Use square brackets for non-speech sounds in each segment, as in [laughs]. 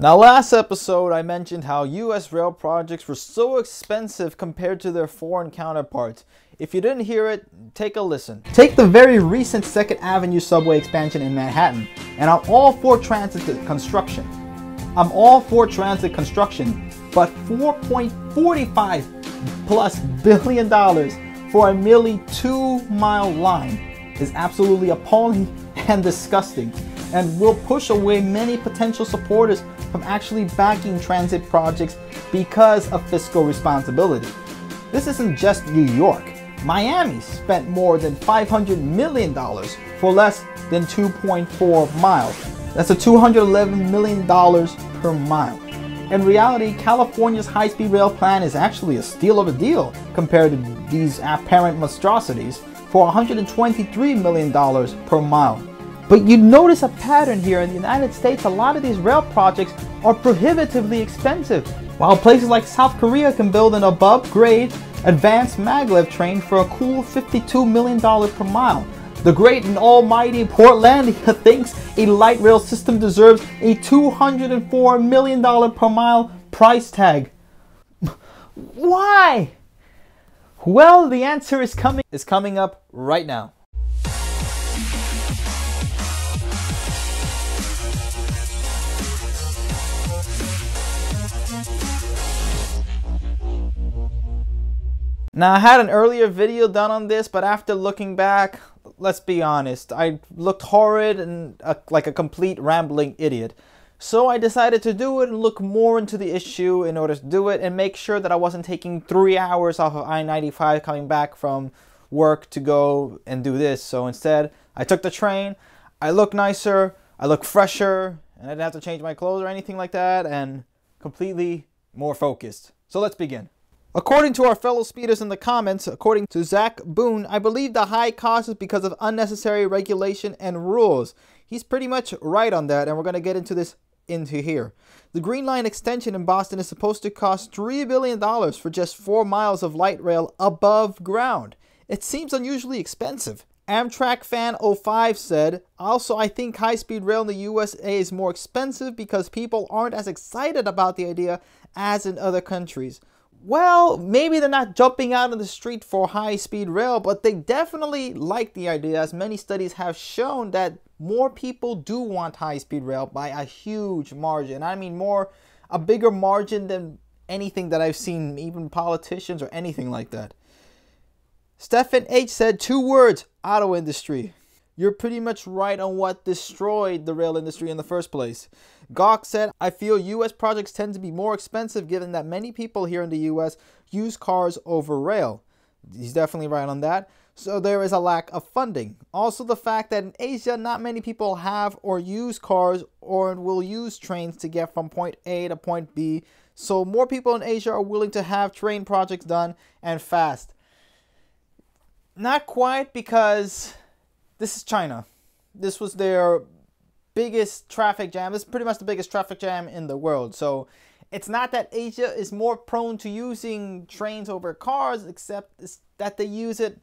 Now last episode I mentioned how US rail projects were so expensive compared to their foreign counterparts. If you didn't hear it, take a listen. Take the very recent 2nd Avenue subway expansion in Manhattan, and I'm all for transit construction. I'm all for transit construction, but 4.45 plus billion dollars for a merely two mile line is absolutely appalling [laughs] and disgusting and will push away many potential supporters from actually backing transit projects because of fiscal responsibility. This isn't just New York. Miami spent more than $500 million for less than 2.4 miles. That's a $211 million per mile. In reality, California's high-speed rail plan is actually a steal of a deal compared to these apparent monstrosities for $123 million per mile. But you notice a pattern here in the United States, a lot of these rail projects are prohibitively expensive, while places like South Korea can build an above grade advanced maglev train for a cool $52 million per mile. The great and almighty Portlandia [laughs] thinks a light rail system deserves a $204 million per mile price tag. [laughs] Why? Well, the answer is coming is coming up right now. Now I had an earlier video done on this, but after looking back, let's be honest, I looked horrid and a, uh, like a complete rambling idiot. So I decided to do it and look more into the issue in order to do it and make sure that I wasn't taking three hours off of I-95 coming back from work to go and do this. So instead, I took the train, I look nicer, I look fresher, and I didn't have to change my clothes or anything like that, and completely more focused. So let's begin. According to our fellow speeders in the comments, according to Zach Boone, I believe the high cost is because of unnecessary regulation and rules. He's pretty much right on that, and we're going to get into this into here. The Green Line extension in Boston is supposed to cost $3 billion for just 4 miles of light rail above ground. It seems unusually expensive. Amtrak fan 05 said, also I think high-speed rail in the USA is more expensive because people aren't as excited about the idea as in other countries well, maybe they're not jumping out in the street for high speed rail, but they definitely like the idea, as many studies have shown that more people do want high speed rail by a huge margin. I mean, more, a bigger margin than anything that I've seen, even politicians or anything like that. Stephen H said two words auto industry. You're pretty much right on what destroyed the rail industry in the first place. Gawk said, I feel US projects tend to be more expensive given that many people here in the US use cars over rail. He's definitely right on that. So there is a lack of funding. Also, the fact that in Asia, not many people have or use cars or will use trains to get from point A to point B. So more people in Asia are willing to have train projects done and fast. Not quite because this is China. This was their biggest traffic jam. This is pretty much the biggest traffic jam in the world. So it's not that Asia is more prone to using trains over cars, except that they use it,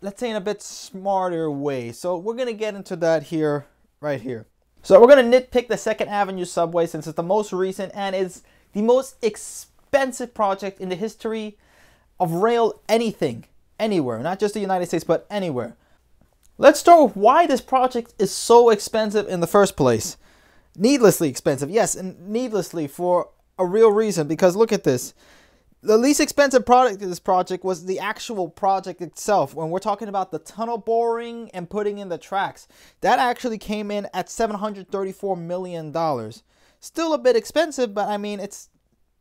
let's say, in a bit smarter way. So we're going to get into that here, right here. So we're going to nitpick the 2nd Avenue subway since it's the most recent and it's the most expensive project in the history of rail anything, anywhere, not just the United States, but anywhere. Let's start with why this project is so expensive in the first place. Needlessly expensive, yes, and needlessly for a real reason, because look at this. The least expensive product of this project was the actual project itself. When we're talking about the tunnel boring and putting in the tracks, that actually came in at $734 million. Still a bit expensive, but I mean, it's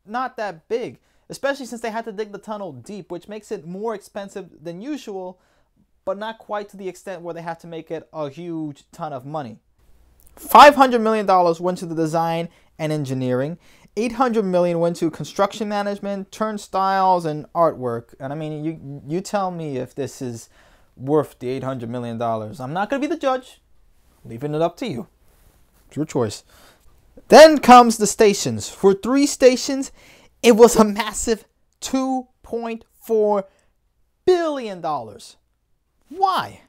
not that big, especially since they had to dig the tunnel deep, which makes it more expensive than usual but not quite to the extent where they have to make it a huge ton of money. $500 million went to the design and engineering. 800 million went to construction management, turnstiles and artwork. And I mean, you you tell me if this is worth the 800 million dollars. I'm not going to be the judge. Leaving it up to you. It's your choice. Then comes the stations. For three stations, it was a massive 2.4 billion dollars. Why?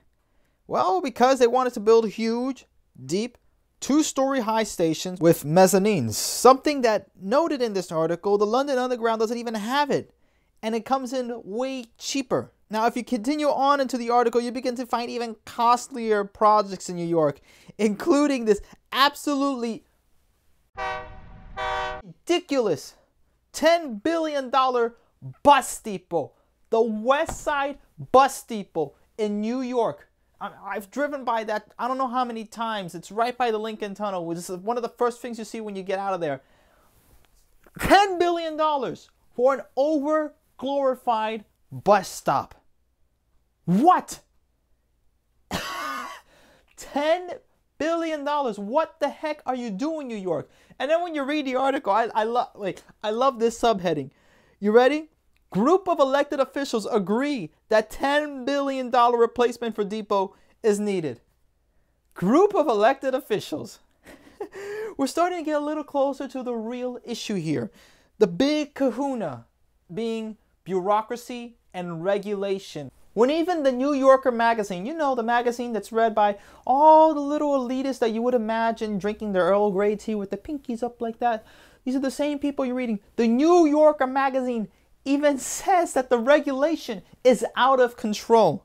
Well, because they wanted to build huge, deep, two-story high stations with mezzanines, something that noted in this article, the London Underground doesn't even have it, and it comes in way cheaper. Now, if you continue on into the article, you begin to find even costlier projects in New York, including this absolutely ridiculous $10 billion bus depot, the West Side Bus Depot in New York. I've driven by that I don't know how many times. It's right by the Lincoln Tunnel, which is one of the first things you see when you get out of there. $10 billion for an over glorified bus stop. What? [laughs] $10 billion. What the heck are you doing, New York? And then when you read the article, I, I love like I love this subheading. You ready? Group of elected officials agree that $10 billion replacement for Depot is needed. Group of elected officials. [laughs] We're starting to get a little closer to the real issue here. The big kahuna being bureaucracy and regulation. When even the New Yorker magazine, you know, the magazine that's read by all the little elitists that you would imagine drinking their Earl Grey tea with the pinkies up like that. These are the same people you're reading. The New Yorker magazine even says that the regulation is out of control.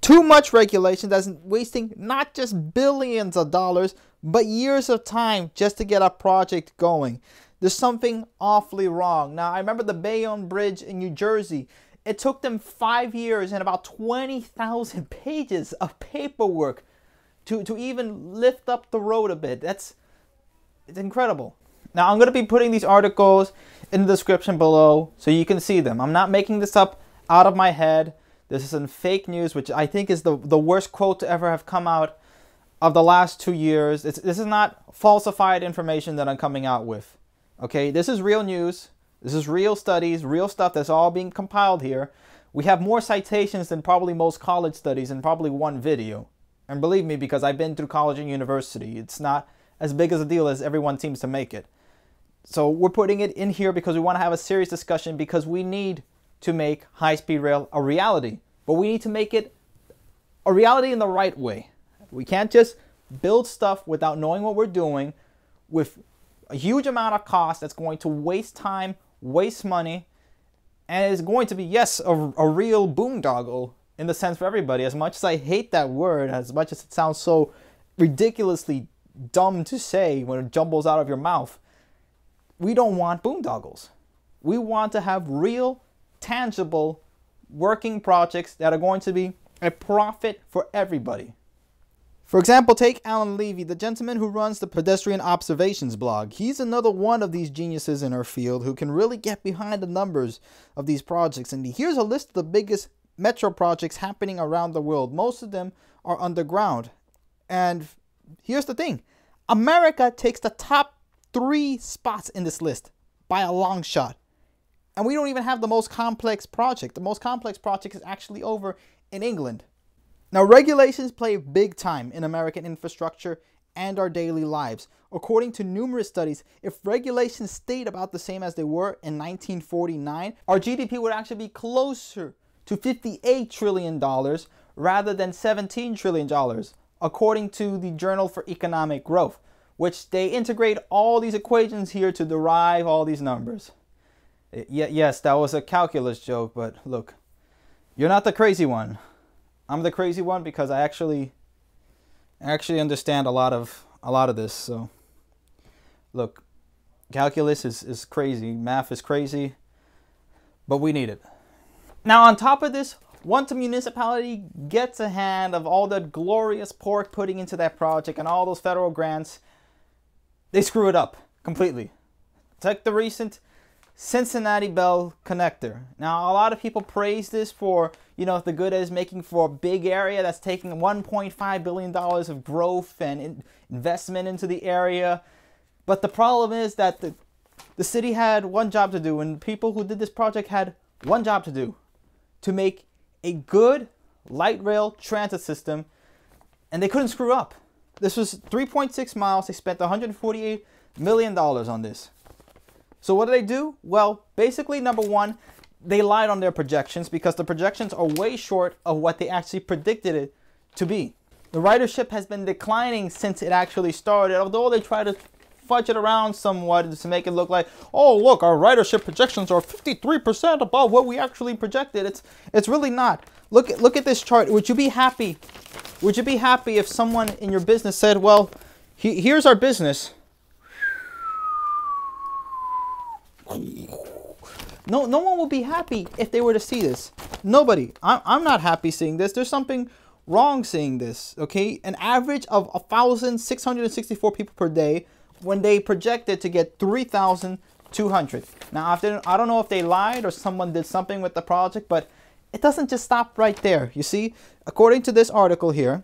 Too much regulation that's wasting not just billions of dollars, but years of time just to get a project going. There's something awfully wrong. Now, I remember the Bayonne Bridge in New Jersey. It took them five years and about 20,000 [laughs] pages of paperwork to, to even lift up the road a bit. That's it's incredible. Now I'm going to be putting these articles in the description below so you can see them. I'm not making this up out of my head. This is some fake news, which I think is the, the worst quote to ever have come out of the last two years. It's, this is not falsified information that I'm coming out with. Okay, this is real news. This is real studies, real stuff that's all being compiled here. We have more citations than probably most college studies in probably one video. And believe me, because I've been through college and university, it's not as big as a deal as everyone seems to make it. So we're putting it in here because we want to have a serious discussion because we need to make high-speed rail a reality. But we need to make it a reality in the right way. We can't just build stuff without knowing what we're doing with a huge amount of cost that's going to waste time, waste money, and is going to be, yes, a, a real boondoggle in the sense for everybody. As much as I hate that word, as much as it sounds so ridiculously dumb to say when it jumbles out of your mouth, we don't want boondoggles. We want to have real, tangible, working projects that are going to be a profit for everybody. For example, take Alan Levy, the gentleman who runs the Pedestrian Observations blog. He's another one of these geniuses in our field who can really get behind the numbers of these projects. And here's a list of the biggest metro projects happening around the world. Most of them are underground. And here's the thing America takes the top three spots in this list by a long shot. And we don't even have the most complex project. The most complex project is actually over in England. Now, regulations play big time in American infrastructure and our daily lives. According to numerous studies, if regulations stayed about the same as they were in 1949, our GDP would actually be closer to $58 trillion rather than $17 trillion, according to the Journal for Economic Growth which they integrate all these equations here to derive all these numbers. yes, that was a calculus joke, but look, you're not the crazy one. I'm the crazy one because I actually actually understand a lot of a lot of this. So look, calculus is, is crazy, math is crazy, but we need it. Now on top of this, once a municipality gets a hand of all that glorious pork putting into that project and all those federal grants, they screw it up completely. It's like the recent Cincinnati Bell connector. Now, a lot of people praise this for, you know, the good is making for a big area that's taking $1.5 billion of growth and in investment into the area. But the problem is that the, the city had one job to do, and people who did this project had one job to do to make a good light rail transit system, and they couldn't screw up. This was 3.6 miles. They spent 148 million dollars on this. So what do they do? Well, basically, number one, they lied on their projections because the projections are way short of what they actually predicted it to be. The ridership has been declining since it actually started, although they try to fudge it around somewhat to make it look like, oh look, our ridership projections are 53% above what we actually projected. It's it's really not. Look, look at this chart. Would you be happy? Would you be happy if someone in your business said, well, he, here's our business. No, no one would be happy if they were to see this. Nobody. I'm, I'm not happy seeing this. There's something wrong seeing this, okay? An average of 1,664 people per day when they projected to get 3,200. Now, I don't know if they lied or someone did something with the project, but it doesn't just stop right there. You see, according to this article here,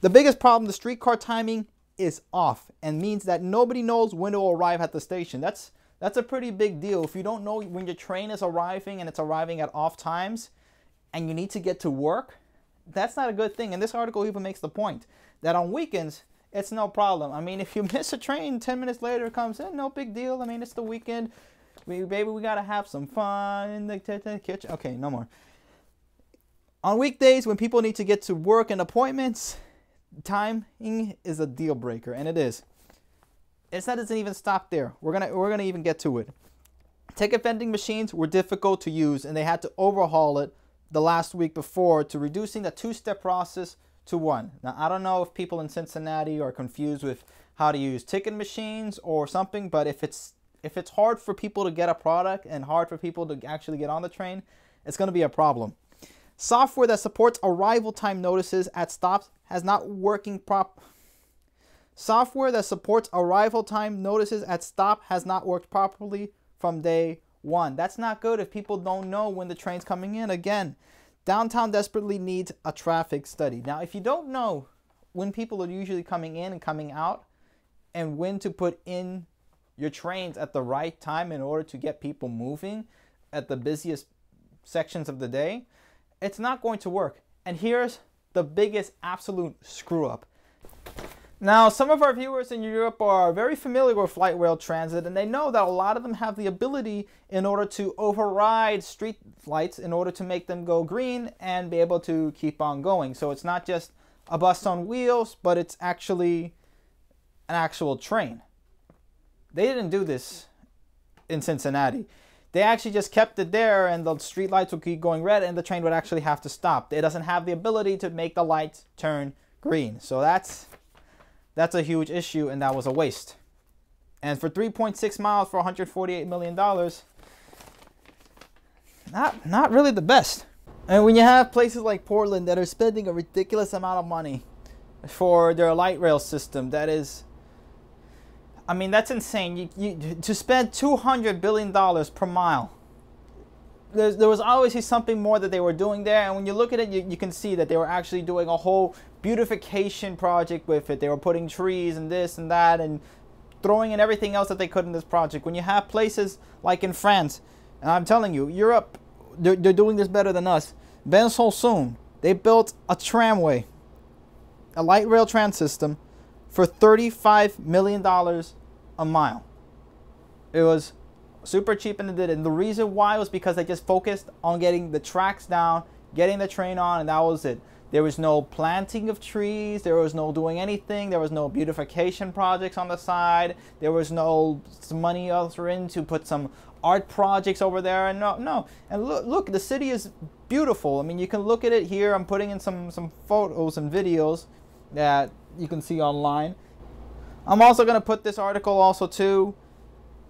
the biggest problem, the streetcar timing is off and means that nobody knows when to arrive at the station. That's that's a pretty big deal. If you don't know when your train is arriving and it's arriving at off times and you need to get to work, that's not a good thing. And this article even makes the point that on weekends, it's no problem. I mean, if you [laughs] miss a train 10 minutes later comes in, no big deal. I mean, it's the weekend. Maybe baby, we got to have some fun in the kitchen. Okay, no more. On weekdays, when people need to get to work and appointments, timing is a deal breaker, and it is. It's not doesn't even stop there. We're gonna we're gonna even get to it. Ticket vending machines were difficult to use, and they had to overhaul it the last week before to reducing the two-step process to one. Now I don't know if people in Cincinnati are confused with how to use ticket machines or something, but if it's if it's hard for people to get a product and hard for people to actually get on the train, it's going to be a problem. Software that supports arrival time notices at stops has not working prop. Software that supports arrival time notices at stop has not worked properly from day one. That's not good if people don't know when the train's coming in. Again, downtown desperately needs a traffic study. Now, if you don't know when people are usually coming in and coming out and when to put in your trains at the right time in order to get people moving at the busiest sections of the day, it's not going to work. And here's the biggest absolute screw up. Now, some of our viewers in Europe are very familiar with light rail transit, and they know that a lot of them have the ability in order to override street lights in order to make them go green and be able to keep on going. So it's not just a bus on wheels, but it's actually an actual train. They didn't do this in Cincinnati. They actually just kept it there and the street lights would keep going red and the train would actually have to stop. It doesn't have the ability to make the lights turn green. So that's that's a huge issue and that was a waste. And for 3.6 miles for $148 million, not, not really the best. And when you have places like Portland that are spending a ridiculous amount of money for their light rail system that is I mean, that's insane. You, you, to spend $200 billion per mile. There's, there was obviously something more that they were doing there. And when you look at it, you, you can see that they were actually doing a whole beautification project with it. They were putting trees and this and that and throwing in everything else that they could in this project. When you have places like in France, and I'm telling you, Europe, they're, they're doing this better than us. Bensolsoon, they built a tramway, a light rail transit system for $35 million a mile. It was super cheap and they did it. And the reason why was because they just focused on getting the tracks down, getting the train on, and that was it. There was no planting of trees. There was no doing anything. There was no beautification projects on the side. There was no money other in to put some art projects over there. And no, no. And look, look, the city is beautiful. I mean, you can look at it here. I'm putting in some some photos and videos that you can see online. I'm also going to put this article also too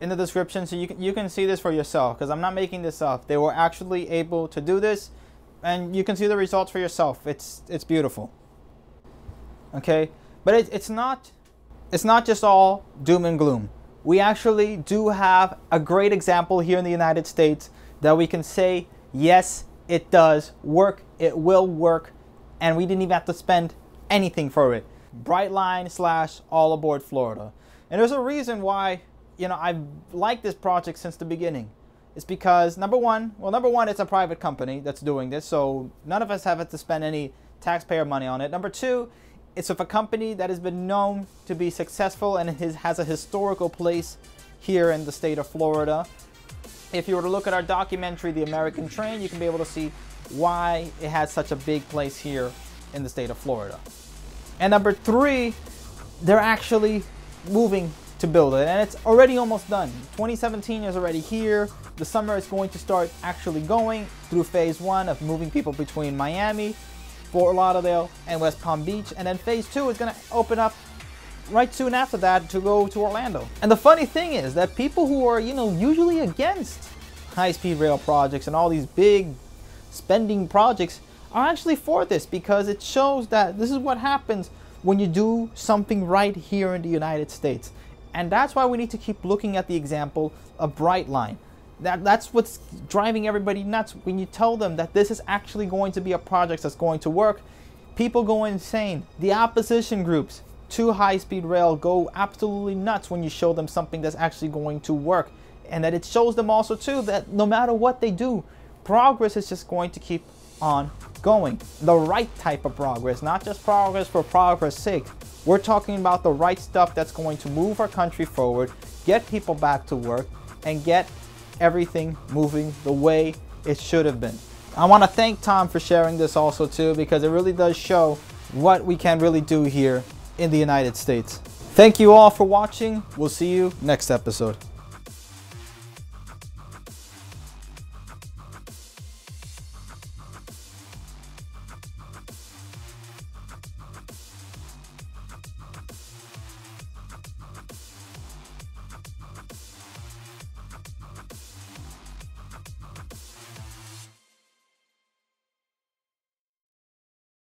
in the description so you can, you can see this for yourself because I'm not making this up. They were actually able to do this and you can see the results for yourself. It's it's beautiful. Okay? But it, it's not it's not just all doom and gloom. We actually do have a great example here in the United States that we can say yes, it does work, it will work, and we didn't even have to spend anything for it. Brightline slash All Aboard Florida. And there's a reason why, you know, I've liked this project since the beginning. It's because, number one, well, number one, it's a private company that's doing this, so none of us have to spend any taxpayer money on it. Number two, it's of a company that has been known to be successful and has a historical place here in the state of Florida. If you were to look at our documentary, The American Train, you can be able to see why it has such a big place here in the state of Florida. And number three, they're actually moving to build it and it's already almost done. 2017 is already here. The summer is going to start actually going through phase one of moving people between Miami, Fort Lauderdale, and West Palm Beach. And then phase two is gonna open up right soon after that to go to Orlando. And the funny thing is that people who are, you know, usually against high-speed rail projects and all these big spending projects are actually for this because it shows that this is what happens when you do something right here in the United States. And that's why we need to keep looking at the example of Brightline. That, that's what's driving everybody nuts when you tell them that this is actually going to be a project that's going to work. People go insane. The opposition groups to high speed rail go absolutely nuts when you show them something that's actually going to work. And that it shows them also, too, that no matter what they do, progress is just going to keep on going, the right type of progress, not just progress for progress sake. We're talking about the right stuff that's going to move our country forward, get people back to work, and get everything moving the way it should have been. I want to thank Tom for sharing this also too because it really does show what we can really do here in the United States. Thank you all for watching. We'll see you next episode.